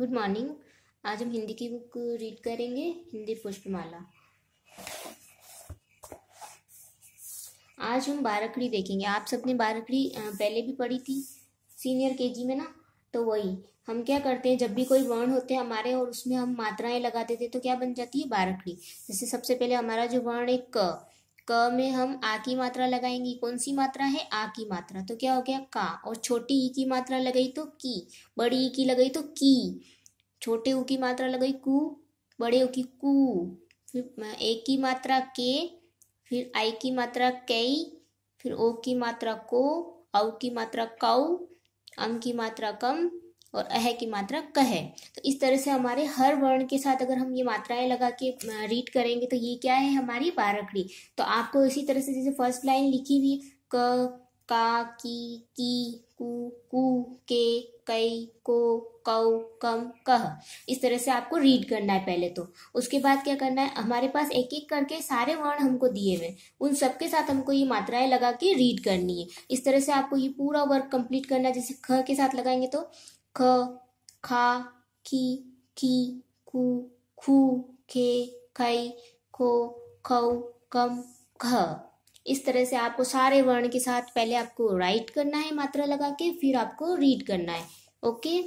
good morning आज हम हिंदी की बुक रीड करेंगे हिंदी पुष्पमाला आज हम बारकड़ी देखेंगे आप सबने बारकड़ी पहले भी पढ़ी थी सीनियर केजी में ना तो वही हम क्या करते हैं जब भी कोई वर्ण होते हैं हमारे और उसमें हम मात्राएं लगा देते तो क्या बन जाती है बारकड़ी जैसे सबसे पहले हमारा जो वर्ण एक क क में हम आ की मात्रा लगाएंगे कौन सी मात्रा है आ की मात्रा तो क्या हो गया का और छोटी ई की मात्रा लगाई तो की बड़ी ई की लगाई तो की छोटे ऊ की मात्रा लगाई कु बड़े ऊ की कु फिर ए की मात्रा के फिर आई की मात्रा कई फिर ओ की मात्रा को औ की मात्रा कऊ अम की मात्रा कम और अह की मात्रा कह है तो इस तरह से हमारे हर वर्ण के साथ अगर हम ये मात्राएं लगा के रीड करेंगे तो ये क्या है हमारी बारकड़ी तो आपको इसी तरह से जैसे फर्स्ट लाइन लिखी हुई क का की की कु कु के कई को कौ कम कह इस तरह से आपको रीड करना है पहले तो उसके बाद क्या करना है हमारे पास एक एक करके सारे वर्ण हमको दिए हुए उन सबके साथ हमको ये मात्राएं लगा के रीड करनी है इस तरह से आपको ये पूरा वर्क कंप्लीट करना है जैसे ख के साथ लगाएंगे तो ख खा की की कु खू खे खई खो खऊ कम घ इस तरह से आपको सारे वर्ण के साथ पहले आपको राइट करना है मात्रा लगा के फिर आपको रीड करना है ओके